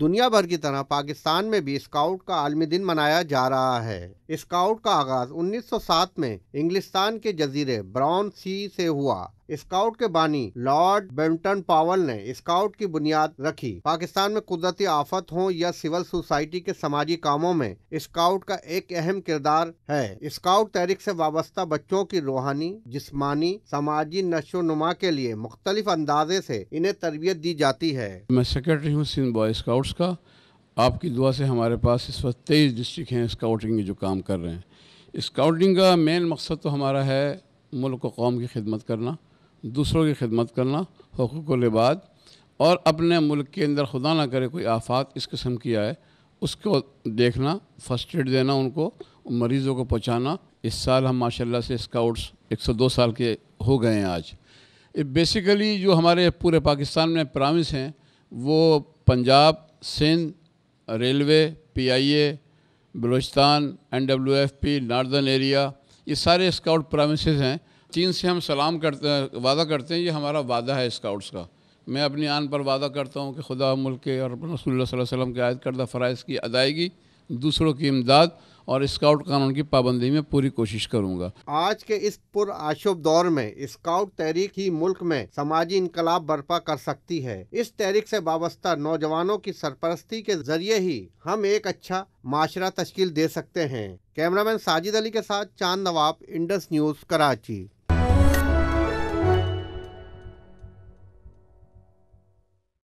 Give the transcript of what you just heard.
दुनिया भर की तरह पाकिस्तान में भी स्काउट का आलमी दिन मनाया जा रहा है स्काउट का आगाज 1907 में इंग्लिस्तान के जजीरे ब्राउन सी से हुआ स्काउट के बानी लॉर्ड बेम्पटन पावल ने स्काउट की बुनियाद रखी पाकिस्तान में कुदरती आफत हो या सिविल सोसाइटी के समाजी कामों में स्काउट का एक अहम किरदार है स्काउट तहरीक से वाबस्ता बच्चों की रूहानी जिस्मानी समाजी नशो नुमा के लिए मुख्तलिफ अंदाजे से इन्हें तरबियत दी जाती है मैं सेक्रेटरी हूँ सिंध बॉय स्काउट का आपकी दुआ से हमारे पास इस वक्त तेईस डिस्ट्रिक्ट हैं स्काउटिंग के जो काम कर रहे हैं स्काउटिंग का मेन मकसद तो हमारा है मुल्क कौम की खिदमत करना दूसरों की खिदमत करना हकूक़ लिबाद और अपने मुल्क के अंदर खुदा ना करे कोई आफात इस किस्म की आए उसको देखना फर्स्ट एड देना उनको मरीज़ों को पहुँचाना इस साल हम माशाल्लाह से स्काउट्स 102 साल के हो गए हैं आज बेसिकली जो हमारे पूरे पाकिस्तान में प्रामिस हैं वो पंजाब सिंध रेलवे पीआईए आई एनडब्ल्यूएफपी नॉर्दर्न एरिया ये सारे स्काउट प्रामिस हैं चीन से हम सलाम करते हैं वादा करते हैं ये हमारा वादा है स्काउट्स का मैं अपनी आन पर वादा करता हूँ कि खुदा मुल्क के और रसूल के आयद करदा फ़रज़ की अदायगी दूसरों की इमदाद और स्काउट कानून की पाबंदी में पूरी कोशिश करूंगा। आज के इस पुर आशुभ दौर में स्काउट तहरीक ही मुल्क में समाजी इनकलाब बर्पा कर सकती है इस तहरीक से वाबस्ता नौजवानों की सरपरस्ती के जरिए ही हम एक अच्छा माशरा तश्कील दे सकते हैं कैमरामैन साजिद अली के साथ चांद नवाब इंडस न्यूज़ कराची